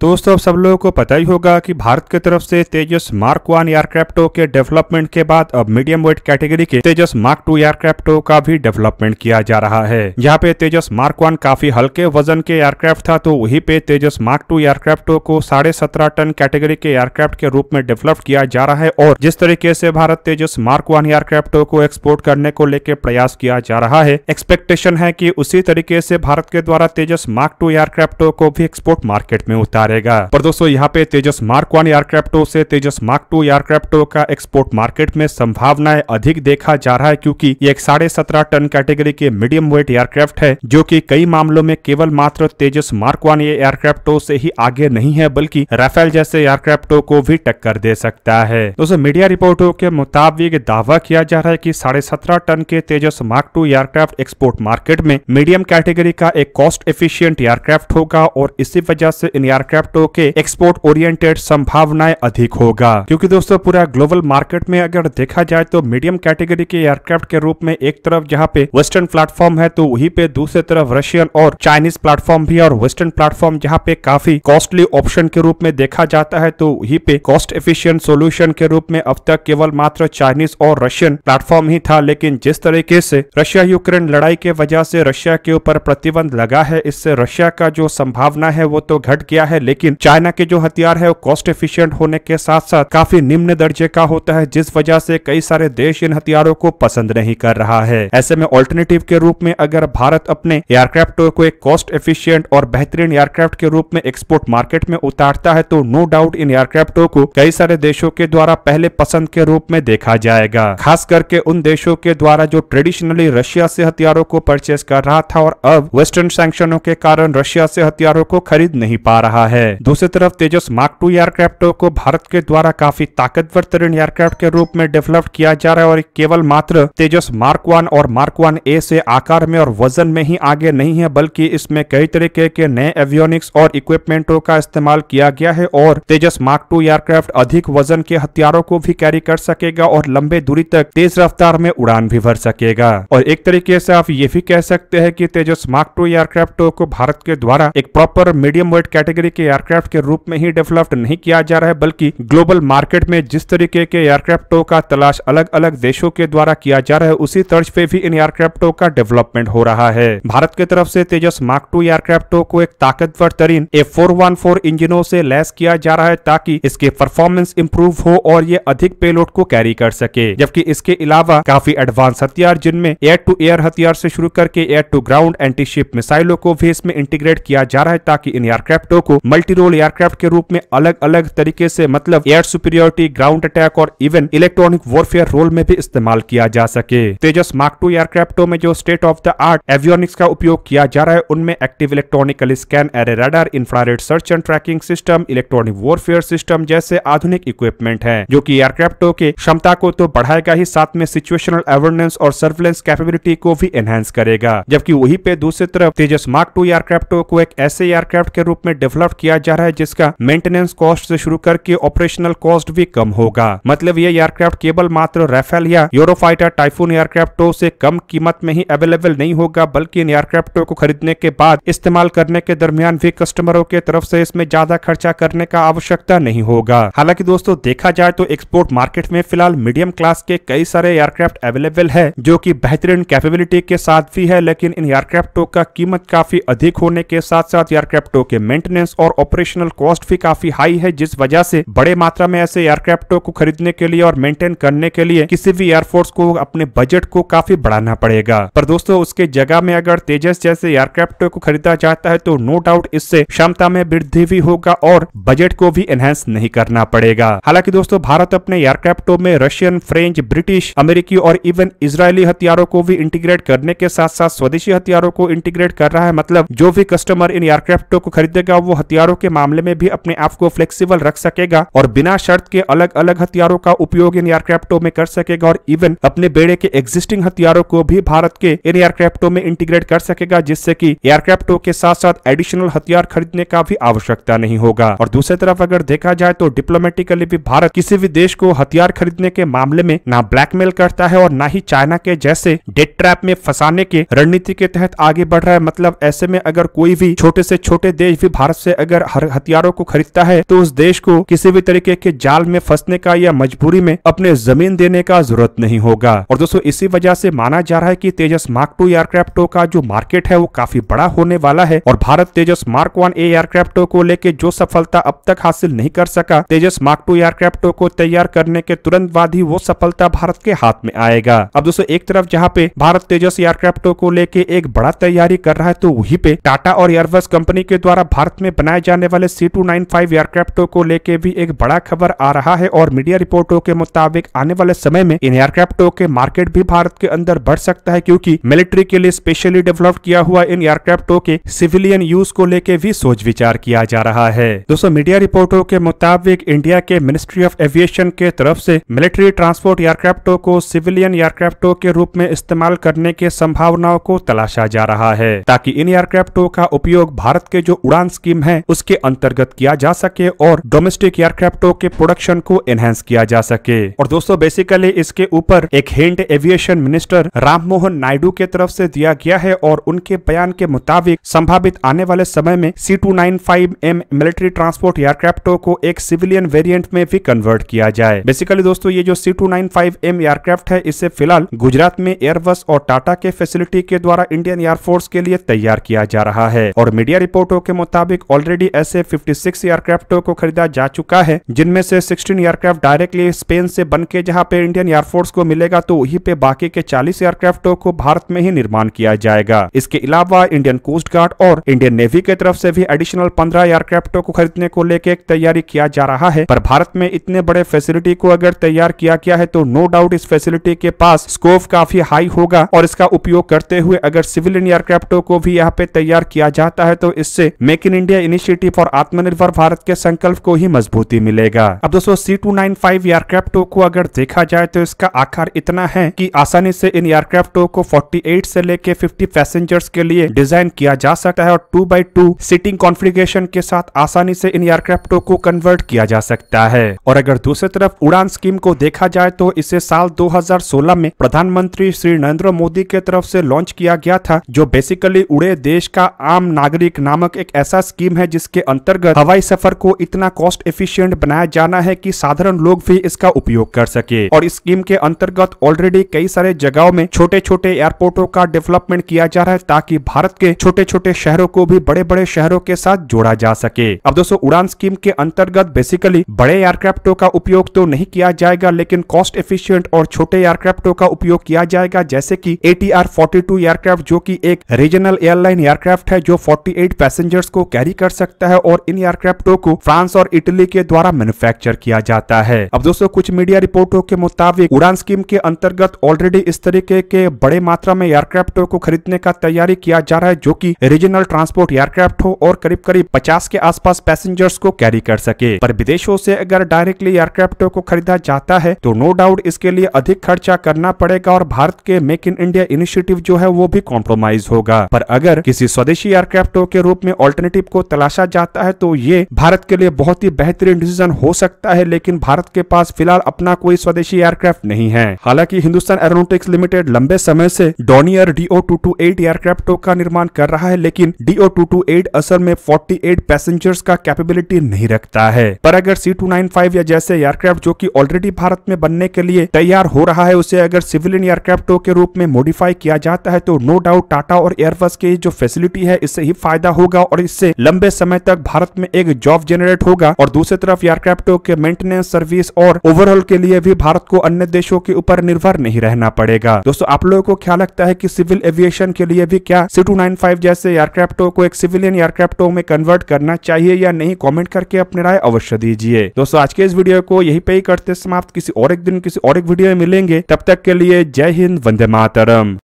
तो दोस्तों सब लोगों को पता ही होगा कि भारत की तरफ से तेजस मार्क वन एयरक्राफ्टो के डेवलपमेंट के बाद अब मीडियम वेट कैटेगरी के तेजस मार्क टू एयरक्राफ्टो का भी डेवलपमेंट किया जा रहा है यहाँ पे तेजस मार्क वन काफी हल्के वजन के एयरक्राफ्ट था तो वहीं पे तेजस मार्क टू एयरक्राफ्टो को साढ़े सत्रह टन कैटेगरी के एयरक्राफ्ट के रूप में डेवलप किया जा रहा है और जिस तरीके से भारत तेजस मार्क वन एयरक्राफ्टो को एक्सपोर्ट करने को लेकर प्रयास किया जा रहा है एक्सपेक्टेशन है की उसी तरीके से भारत के द्वारा तेजस मार्क टू एयरक्राफ्टो को भी एक्सपोर्ट मार्केट में उतार मारेगा पर दोस्तों यहाँ पे तेजस मार्क वन एयरक्राफ्टो से तेजस मार्क टू एयरक्राफ्टो का एक्सपोर्ट मार्केट में संभावनाएं अधिक देखा जा रहा है क्योंकि ये एक साढ़े सत्रह टन कैटेगरी के मीडियम वेट एयरक्राफ्ट है जो कि कई मामलों में केवल मात्र तेजस मार्क वन ये एयरक्राफ्टो से ही आगे नहीं है बल्कि राफेल जैसे एयरक्राफ्टो को भी टक्कर दे सकता है दोस्तों मीडिया रिपोर्टों के मुताबिक दावा किया जा रहा है की साढ़े सत्रह टन के Tejas mark two aircraft export market में मीडियम कैटेगरी का एक कॉस्ट एफिशियंट एयरक्राफ्ट होगा और इसी वजह से इन एयरक्राफ्ट क्रिप्टो के एक्सपोर्ट ओरिएंटेड संभावनाएं अधिक होगा क्योंकि दोस्तों पूरा ग्लोबल मार्केट में अगर देखा जाए तो मीडियम कैटेगरी के एयरक्राफ्ट के रूप में एक तरफ जहाँ पे वेस्टर्न प्लेटफॉर्म है तो वही पे दूसरे तरफ रशियन और चाइनीज प्लेटफॉर्म भी और वेस्टर्न प्लेटफॉर्म जहाँ पे काफी कॉस्टली ऑप्शन के रूप में देखा जाता है तो वही पे कॉस्ट एफिशियंट सोल्यूशन के रूप में अब तक केवल मात्र चाइनीज और रशियन प्लेटफॉर्म ही था लेकिन जिस तरीके से रशिया यूक्रेन लड़ाई के वजह से रशिया के ऊपर प्रतिबंध लगा है इससे रशिया का जो संभावना है वो तो घट गया है लेकिन चाइना के जो हथियार है वो कॉस्ट एफिशिएंट होने के साथ साथ काफी निम्न दर्जे का होता है जिस वजह से कई सारे देश इन हथियारों को पसंद नहीं कर रहा है ऐसे में ऑल्टरनेटिव के रूप में अगर भारत अपने एयरक्राफ्ट को एक कॉस्ट एफिशियंट और बेहतरीन एयरक्राफ्ट के रूप में एक्सपोर्ट मार्केट में उतारता है तो नो डाउट इन एयरक्राफ्टों को कई सारे देशों के द्वारा पहले पसंद के रूप में देखा जाएगा खास करके उन देशों के द्वारा जो ट्रेडिशनली रशिया से हथियारों को परचेस कर रहा था और अब वेस्टर्न सैंक्शनों के कारण रशिया से हथियारों को खरीद नहीं पा रहा है है दूसरी तरफ तेजस मार्क टू एयरक्राफ्ट को भारत के द्वारा काफी ताकतवर तरीन एयरक्राफ्ट के रूप में डेवलप किया जा रहा है और केवल मात्र तेजस मार्क वन और मार्क वन ए से आकार में और वजन में ही आगे नहीं है बल्कि इसमें कई तरीके के नए एवियोनिक्स और इक्विपमेंटों का इस्तेमाल किया गया है और तेजस मार्क टू एयरक्राफ्ट अधिक वजन के हथियारों को भी कैरी कर सकेगा और लंबे दूरी तक तेज रफ्तार में उड़ान भी भर सकेगा और एक तरीके से आप ये भी कह सकते हैं कि तेजस मार्क टू एयरक्राफ्ट को भारत के द्वारा एक प्रॉपर मीडियम वेट कैटेगरी के एयरक्राफ्ट के रूप में ही डेवलप्ड नहीं किया जा रहा है बल्कि ग्लोबल मार्केट में जिस तरीके के एयरक्राफ्टों का तलाश अलग अलग देशों के द्वारा किया जा रहा है उसी तर्ज पे भी इन एयरक्राफ्टों का डेवलपमेंट हो रहा है भारत की तरफ से तेजस मार्क टू एयरक्राफ्टों को एक ताकतवर तरीन ए फोर इंजनों से लैस किया जा रहा है ताकि इसके परफॉर्मेंस इम्प्रूव हो और ये अधिक पेलोड को कैरी कर सके जबकि इसके अलावा काफी एडवांस हथियार जिनमें एयर टू एयर हथियार से शुरू करके एयर टू ग्राउंड एंटीशिप मिसाइलों को भी इसमें इंटीग्रेट किया जा रहा है ताकि इन एयरक्राफ्टों को मल्टी रोल एयरक्राफ्ट के रूप में अलग अलग तरीके से मतलब एयर सुपीरियोरिटी ग्राउंड अटैक और इवन इलेक्ट्रॉनिक वॉरफेयर रोल में भी इस्तेमाल किया जा सके तेजस मार्क टू एयरक्राफ्टों में जो state of the art avionics का उपयोग किया जा रहा है उनमें active electronical scan array radar infrared search and tracking system electronic warfare system जैसे आधुनिक इक्विपमेंट है जो की एयरक्राफ्टों के क्षमता को तो बढ़ाएगा ही साथ में सिचुएशनल अवेयरनेस और सर्विलेंस कैपेबिलिटी को भी एनहेंस करेगा जबकि वही पे दूसरी तरफ तेजस मार्क टू एयरक्राफ्टों को एक ऐसे एयरक्राफ्ट के रूप में डेवलप किया जा रहा है जिसका मेंटेनेंस कॉस्ट से शुरू करके ऑपरेशनल कॉस्ट भी कम होगा मतलब ये एयरक्राफ्ट केवल मात्र राफेल या यूरोफाइटर टाइफून एयरक्राफ्टों से कम कीमत में ही अवेलेबल नहीं होगा बल्कि इन एयरक्राफ्टों को खरीदने के बाद इस्तेमाल करने के दरमियान भी कस्टमरों के तरफ ऐसी इसमें ज्यादा खर्चा करने का आवश्यकता नहीं होगा हालांकि दोस्तों देखा जाए तो एक्सपोर्ट मार्केट में फिलहाल मीडियम क्लास के कई सारे एयरक्राफ्ट अवेलेबल है जो की बेहतरीन कैपेबिलिटी के साथ भी है लेकिन इन एयरक्राफ्टों का कीमत काफी अधिक होने के साथ साथ एयरक्राफ्टों के मेंटेनेंस और और ऑपरेशनल कॉस्ट भी काफी हाई है जिस वजह से बड़े मात्रा में ऐसे एयरक्राफ्ट को खरीदने के लिए और मेंटेन करने के लिए किसी भी एयरफोर्स को अपने बजट को काफी बढ़ाना पड़ेगा पर दोस्तों उसके जगह में अगर तेजस जैसे एयरक्राफ्टों को खरीदा जाता है तो नो डाउट इससे क्षमता में वृद्धि भी होगा और बजट को भी एनहेंस नहीं करना पड़ेगा हालांकि दोस्तों भारत अपने एयरक्राफ्टों में रशियन फ्रेंच ब्रिटिश अमेरिकी और इवन इसराइली हथियारों को भी इंटीग्रेट करने के साथ साथ स्वदेशी हथियारों को इंटीग्रेट कर रहा है मतलब जो भी कस्टमर इन एयरक्राफ्टो को खरीदेगा वो हथियार हथियारों के मामले में भी अपने आप को फ्लेक्सिबल रख सकेगा और बिना शर्त के अलग अलग हथियारों का उपयोग इन एयरक्राफ्टों में कर सकेगा और इवन अपने बेड़े के एग्जिस्टिंग हथियारों को भी भारत के इन एयरक्राफ्टों में इंटीग्रेट कर सकेगा जिससे की एयरक्राफ्टों के साथ साथ एडिशनल हथियार खरीदने का भी आवश्यकता नहीं होगा और दूसरी तरफ अगर देखा जाए तो डिप्लोमेटिकली भी भारत किसी भी देश को हथियार खरीदने के मामले में ना ब्लैकमेल करता है और ना ही चाइना के जैसे डेट ट्रैप में फंसाने के रणनीति के तहत आगे बढ़ रहा है मतलब ऐसे में अगर कोई भी छोटे से छोटे देश भी भारत से अगर हथियारों को खरीदता है तो उस देश को किसी भी तरीके के जाल में फंसने का या मजबूरी में अपने जमीन देने का जरूरत नहीं होगा और दोस्तों इसी वजह से माना जा रहा है की तेजस मार्क टू एयरक्राफ्टो का जो मार्केट है वो काफी बड़ा होने वाला है और भारत तेजस मार्क वन एयरक्राफ्टो को लेकर जो सफलता अब तक हासिल नहीं कर सका तेजस मार्क टू एयरक्राफ्टो को तैयार करने के तुरंत बाद ही वो सफलता भारत के हाथ में आएगा अब दोस्तों एक तरफ जहाँ पे भारत तेजस एयरक्राफ्टो को लेके एक बड़ा तैयारी कर रहा है तो वही पे टाटा और एयरबस कंपनी के द्वारा भारत में बनाए बनाए जाने वाले सी टू नाइन फाइव एयरक्राफ्टों को लेकर भी एक बड़ा खबर आ रहा है और मीडिया रिपोर्टों के मुताबिक आने वाले समय में इन एयरक्राफ्टों के मार्केट भी भारत के अंदर बढ़ सकता है क्योंकि मिलिट्री के लिए स्पेशली डेवलप किया हुआ इन एयरक्राफ्टों के सिविलियन यूज को लेकर भी सोच विचार किया जा रहा है दोस्तों मीडिया रिपोर्टों के मुताबिक इंडिया के मिनिस्ट्री ऑफ एविएशन के तरफ से मिलिट्री ट्रांसपोर्ट एयरक्राफ्टों को सिविलियन एयरक्राफ्टों के रूप में इस्तेमाल करने के संभावनाओं को तलाशा जा रहा है ताकि इन एयरक्राफ्टों का उपयोग भारत के जो उड़ान स्कीम है उसके अंतर्गत किया जा सके और डोमेस्टिक एयरक्राफ्टों के प्रोडक्शन को एनहेंस किया जा सके और दोस्तों बेसिकली इसके ऊपर एक hint aviation minister Ram Mohan Naidu के तरफ से दिया गया है और उनके बयान के मुताबिक संभावित आने वाले समय में C two nine five M military transport एयरक्राफ्टों को एक सिविलियन वेरिएंट में भी कन्वर्ट किया जाए बेसिकली दोस्तों ये जो C two nine five M aircraft है इसे फिलहाल गुजरात में एयरबस और टाटा के फैसिलिटी के द्वारा इंडियन एयरफोर्स के लिए तैयार किया जा रहा है और मीडिया रिपोर्टों के मुताबिक ऑलरेडी ऑलरेडी ऐसे 56 एयरक्राफ्टों को खरीदा जा चुका है जिनमें से 16 एयरक्राफ्ट डायरेक्टली स्पेन से बन के जहाँ पे इंडियन एयरफोर्स को मिलेगा तो वहीं पे बाकी के 40 एयरक्राफ्टों को भारत में ही निर्माण किया जाएगा इसके अलावा इंडियन कोस्ट गार्ड और इंडियन नेवी की तरफ से भी एडिशनल पंद्रह एयरक्राफ्टों को खरीदने को लेकर तैयारी किया जा रहा है पर भारत में इतने बड़े फैसिलिटी को अगर तैयार किया गया है तो नो डाउट इस फैसिलिटी के पास स्कोप काफी हाई होगा और इसका उपयोग करते हुए अगर सिविलियन एयरक्राफ्टों को भी यहाँ पे तैयार किया जाता है तो इससे मेक इन इंडिया इनिशिएटिव और आत्मनिर्भर भारत के संकल्प को ही मजबूती मिलेगा अब दोस्तों सी टू नाइन फाइव एयरक्राफ्टों को अगर देखा जाए तो इसका आकार इतना है कि आसानी से इन एयरक्राफ्टों को 48 से लेके 50 पैसेंजर्स के लिए डिजाइन किया जा सकता है और two by two seating configuration के साथ आसानी से इन एयरक्राफ्टो को कन्वर्ट किया जा सकता है और अगर दूसरी तरफ उड़ान स्कीम को देखा जाए तो इसे साल दो में प्रधानमंत्री श्री नरेंद्र मोदी के तरफ ऐसी लॉन्च किया गया था जो बेसिकली उड़े देश का आम नागरिक नामक एक ऐसा स्कीम है जिसके अंतर्गत हवाई सफर को इतना कॉस्ट एफिशिएंट बनाया जाना है कि साधारण लोग भी इसका उपयोग कर सके और इस स्कीम के अंतर्गत ऑलरेडी कई सारे जगहों में छोटे छोटे एयरपोर्टों का डेवलपमेंट किया जा रहा है ताकि भारत के छोटे छोटे शहरों को भी बड़े बड़े शहरों के साथ जोड़ा जा सके अब दोस्तों उड़ान स्कीम के अंतर्गत बेसिकली बड़े एयरक्राफ्टों का उपयोग तो नहीं किया जाएगा लेकिन कॉस्ट एफिशियंट और छोटे एयरक्राफ्टों का उपयोग किया जाएगा जैसे कि ए टी एयरक्राफ्ट जो कि एक रीजनल एयरलाइन एयरक्राफ्ट है जो 48 पैसेंजर्स को कैरी कर सकता है और इन एयरक्राफ्टों को फ्रांस और इटली के द्वारा मैन्युफैक्चर किया जाता है अब दोस्तों कुछ मीडिया रिपोर्टों के मुताबिक उड़ान स्कीम के अंतर्गत ऑलरेडी इस तरीके के बड़े मात्रा में एयरक्राफ्टों को खरीदने का तैयारी किया जा रहा है जो की रीजनल ट्रांसपोर्ट एयरक्राफ्ट हो और करीब करीब पचास के आस पैसेंजर्स को कैरी कर सके पर विदेशों से अगर डायरेक्टली एयरक्राफ्टों को खरीदा जाता है तो नो डाउट इसके लिए अधिक खर्चा करना पड़ेगा और भारत के मेक इन इंडिया इनिशिएटिव जो है वो भी कॉम्प्रोमाइज होगा पर अगर किसी स्वदेशी एयरक्राफ्टों के रूप में ऑल्टरनेटिव को तलाश तराशा जाता है तो ये भारत के लिए बहुत ही बेहतरीन डिसीजन हो सकता है लेकिन भारत के पास फिलहाल अपना कोई स्वदेशी एयरक्राफ्ट नहीं है हालांकि हिंदुस्तान एरोनोटिक्स लिमिटेड लंबे समय से Dornier DO two two eight एयरक्राफ्टों का निर्माण कर रहा है लेकिन डीओ टू टू एट असल में फोर्टी एट पैसेंजर्स का कैपेबिलिटी नहीं रखता है पर अगर सी टू नाइन फाइव या जैसे एयरक्राफ्ट जो की ऑलरेडी भारत में बनने के लिए तैयार हो रहा है उसे अगर सिविलियन एयरक्राफ्टों के रूप में मॉडिफाई किया जाता है तो नो डाउट टाटा और एयरबस की जो फैसिलिटी है इससे ही फायदा होगा और इससे लंबे समय तक भारत में एक जॉब जनरेट होगा और दूसरी तरफ एयरक्राफ्टों के मेंटेनेंस सर्विस और ओवरऑल के लिए भी भारत को अन्य देशों के ऊपर निर्भर नहीं रहना पड़ेगा दोस्तों आप लोगों को क्या लगता है की सिविल एविएशन के लिए भी क्या सी टू नाइन फाइव जैसे एयरक्राफ्टों को एक सिविलियन एयरक्राफ्टो में कन्वर्ट करना चाहिए या नहीं कॉमेंट करके अपनी राय अवश्य दीजिए दोस्तों आज के इस वीडियो को यही पे ही करते समाप्त किसी और एक दिन किसी और एक वीडियो में मिलेंगे तब तक के लिए जय हिंद वंदे मातरम